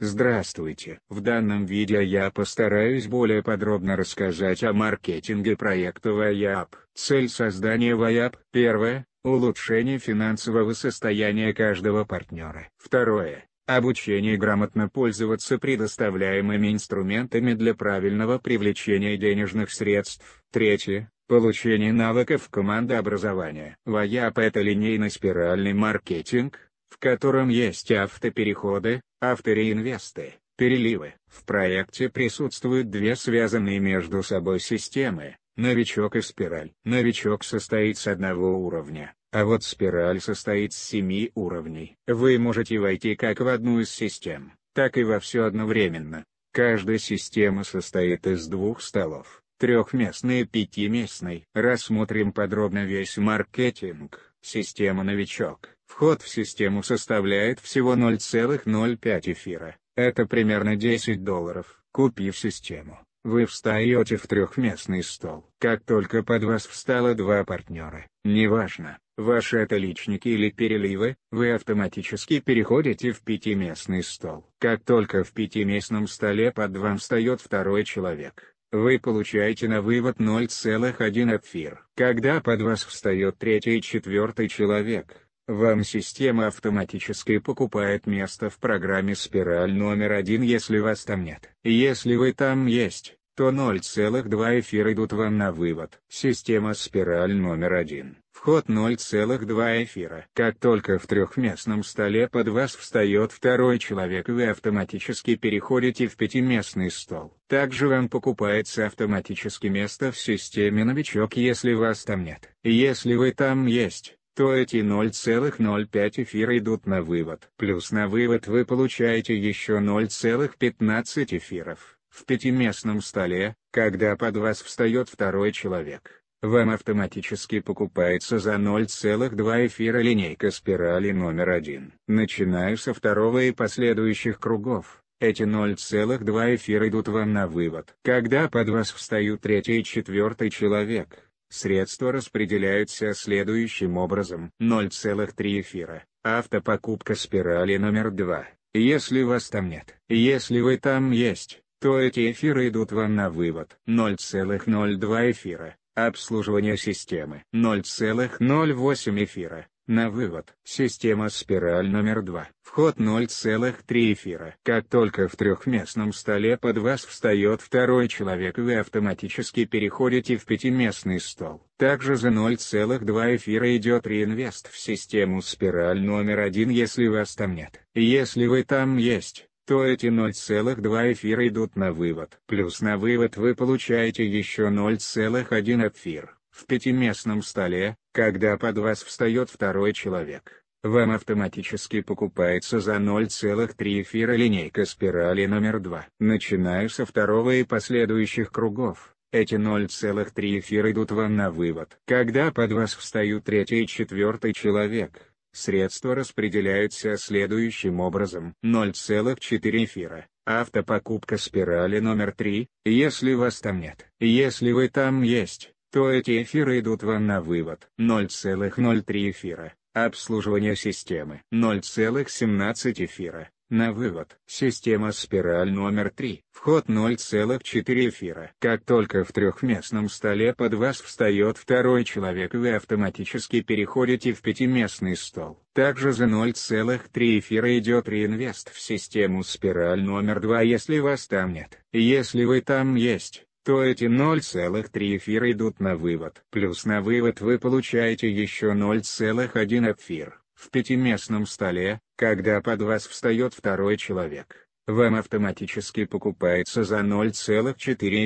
Здравствуйте! В данном видео я постараюсь более подробно рассказать о маркетинге проекта VAYAP. Цель создания VAYAP – первое – улучшение финансового состояния каждого партнера. Второе – обучение грамотно пользоваться предоставляемыми инструментами для правильного привлечения денежных средств. Третье – получение навыков командообразования. VAYAP – это линейно-спиральный маркетинг – в котором есть автопереходы, автореинвесты, переливы. В проекте присутствуют две связанные между собой системы, новичок и спираль. Новичок состоит с одного уровня, а вот спираль состоит с семи уровней. Вы можете войти как в одну из систем, так и во все одновременно. Каждая система состоит из двух столов, трехместной и пятиместной. Рассмотрим подробно весь маркетинг. Система «Новичок». Вход в систему составляет всего 0,05 эфира, это примерно 10 долларов. Купив систему, вы встаете в трехместный стол. Как только под вас встало два партнера, неважно, ваши это личники или переливы, вы автоматически переходите в пятиместный стол. Как только в пятиместном столе под вам встает второй человек, вы получаете на вывод 0,1 эфир. Когда под вас встает третий и четвертый человек, вам система автоматически покупает место в программе «Спираль» номер один если вас там нет. Если вы там есть, то 0,2 эфира идут вам на вывод. Система спираль номер один. Вход 0,2 эфира. Как только в трехместном столе под вас встает второй человек вы автоматически переходите в пятиместный стол. Также вам покупается автоматически место в системе новичок если вас там нет. Если вы там есть, то эти 0,05 эфира идут на вывод. Плюс на вывод вы получаете еще 0,15 эфиров в пятиместном столе, когда под вас встает второй человек, вам автоматически покупается за 0,2 эфира линейка спирали номер один, Начиная со второго и последующих кругов, эти 0,2 эфира идут вам на вывод. Когда под вас встают третий и четвертый человек, средства распределяются следующим образом. 0,3 эфира, автопокупка спирали номер два. если вас там нет. Если вы там есть, то эти эфиры идут вам на вывод. 0,02 эфира, обслуживание системы. 0,08 эфира, на вывод. Система спираль номер 2. Вход 0,3 эфира. Как только в трехместном столе под вас встает второй человек вы автоматически переходите в пятиместный стол. Также за 0,2 эфира идет реинвест в систему спираль номер 1 если вас там нет. Если вы там есть, то эти 0,2 эфира идут на вывод. Плюс на вывод вы получаете еще 0,1 эфир. В пятиместном столе, когда под вас встает второй человек, вам автоматически покупается за 0,3 эфира линейка спирали номер 2. Начиная со второго и последующих кругов, эти 0,3 эфира идут вам на вывод. Когда под вас встают третий и четвертый человек, Средства распределяются следующим образом. 0,4 эфира. Автопокупка спирали номер 3, если вас там нет. Если вы там есть, то эти эфиры идут вам на вывод. 0,03 эфира. Обслуживание системы. 0,17 эфира. На вывод. Система спираль номер 3. Вход 0,4 эфира. Как только в трехместном столе под вас встает второй человек вы автоматически переходите в пятиместный стол. Также за 0,3 эфира идет реинвест в систему спираль номер 2 если вас там нет. Если вы там есть, то эти 0,3 эфира идут на вывод. Плюс на вывод вы получаете еще 0,1 эфир в пятиместном столе, когда под вас встает второй человек, вам автоматически покупается за 0,4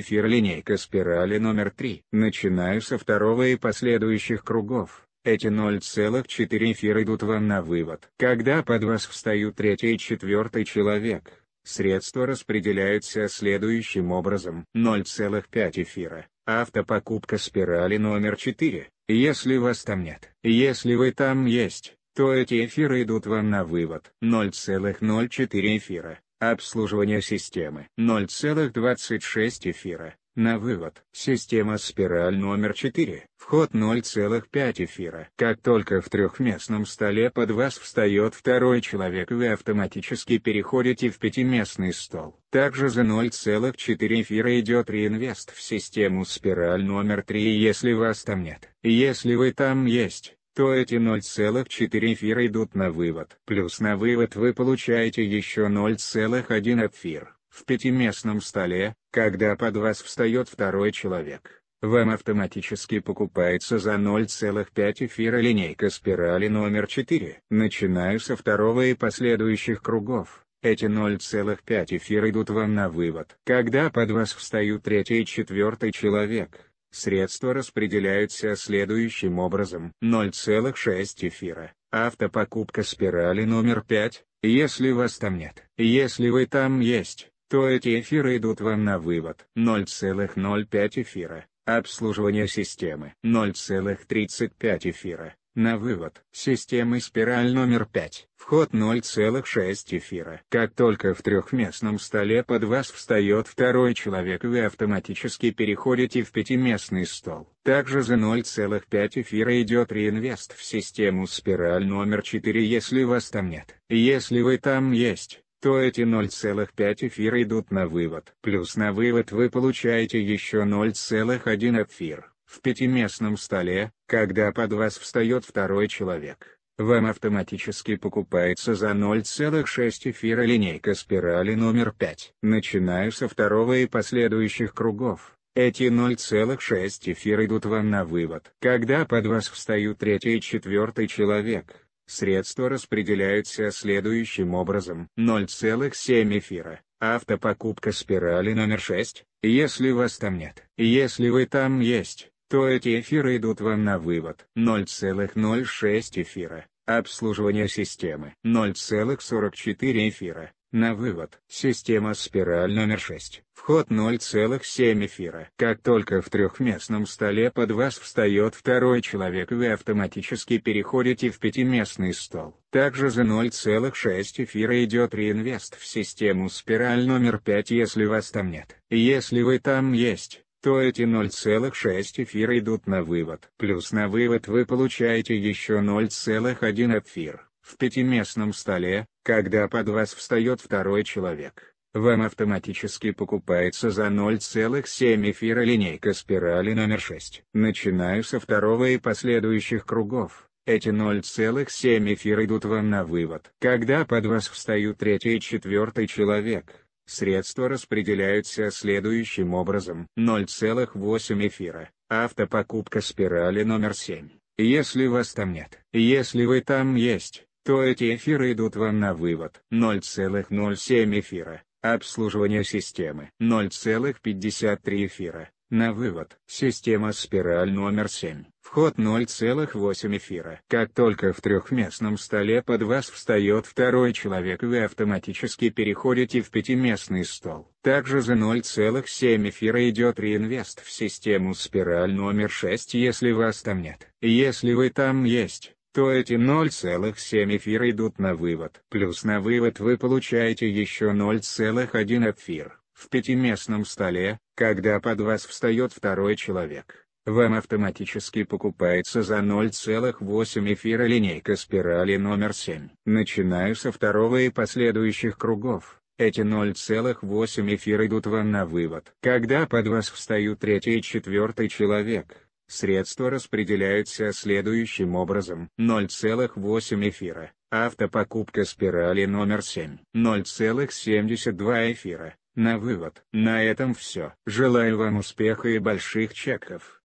эфир линейка спирали номер 3. Начиная со второго и последующих кругов, эти 0,4 эфира идут вам на вывод. Когда под вас встают третий и четвертый человек, средства распределяются следующим образом. 0,5 эфира, автопокупка спирали номер 4, если вас там нет. Если вы там есть, то эти эфиры идут вам на вывод. 0,04 эфира, обслуживание системы. 0,26 эфира, на вывод. Система спираль номер 4. Вход 0,5 эфира. Как только в трехместном столе под вас встает второй человек вы автоматически переходите в пятиместный стол. Также за 0,4 эфира идет реинвест в систему спираль номер 3 если вас там нет. Если вы там есть, то эти 0,4 эфира идут на вывод. Плюс на вывод вы получаете еще 0,1 эфир. В пятиместном столе, когда под вас встает второй человек, вам автоматически покупается за 0,5 эфира линейка спирали номер 4. Начиная со второго и последующих кругов, эти 0,5 эфира идут вам на вывод. Когда под вас встают третий и четвертый человек, Средства распределяются следующим образом. 0,6 эфира. Автопокупка спирали номер 5, если вас там нет. Если вы там есть, то эти эфиры идут вам на вывод. 0,05 эфира. Обслуживание системы. 0,35 эфира. На вывод системы спираль номер 5, вход 0,6 эфира. Как только в трехместном столе под вас встает второй человек вы автоматически переходите в пятиместный стол. Также за 0,5 эфира идет реинвест в систему спираль номер 4 если вас там нет. Если вы там есть, то эти 0,5 эфира идут на вывод. Плюс на вывод вы получаете еще 0,1 эфир в пятиместном столе, когда под вас встает второй человек, вам автоматически покупается за 0,6 эфира линейка спирали номер 5. Начиная со второго и последующих кругов, эти 0,6 эфир идут вам на вывод. Когда под вас встают третий и четвертый человек, средства распределяются следующим образом. 0,7 эфира. Автопокупка спирали номер 6, если вас там нет. Если вы там есть, то эти эфиры идут вам на вывод. 0,06 эфира. Обслуживание системы. 0,44 эфира. На вывод. Система спираль номер 6. Вход 0,7 эфира. Как только в трехместном столе под вас встает второй человек вы автоматически переходите в пятиместный стол. Также за 0,6 эфира идет реинвест в систему спираль номер 5 если вас там нет. Если вы там есть, то эти 0,6 эфира идут на вывод. Плюс на вывод вы получаете еще 0,1 эфир. В пятиместном столе, когда под вас встает второй человек, вам автоматически покупается за 0,7 эфира линейка спирали номер 6. Начиная со второго и последующих кругов, эти 0,7 эфира идут вам на вывод. Когда под вас встают третий и четвертый человек, Средства распределяются следующим образом. 0,8 эфира, автопокупка спирали номер 7. Если вас там нет. Если вы там есть, то эти эфиры идут вам на вывод. 0,07 эфира, обслуживание системы. 0,53 эфира, на вывод. Система спираль номер 7. Вход 0,8 эфира. Как только в трехместном столе под вас встает второй человек вы автоматически переходите в пятиместный стол. Также за 0,7 эфира идет реинвест в систему спираль номер 6 если вас там нет. Если вы там есть, то эти 0,7 эфира идут на вывод. Плюс на вывод вы получаете еще 0,1 эфир. В пятиместном столе, когда под вас встает второй человек, вам автоматически покупается за 0,8 эфира линейка спирали номер 7. Начиная со второго и последующих кругов, эти 0,8 эфира идут вам на вывод. Когда под вас встают третий и четвертый человек, средства распределяются следующим образом. 0,8 эфира, автопокупка спирали номер 7. 0,72 эфира, на вывод. На этом все. Желаю вам успеха и больших чеков.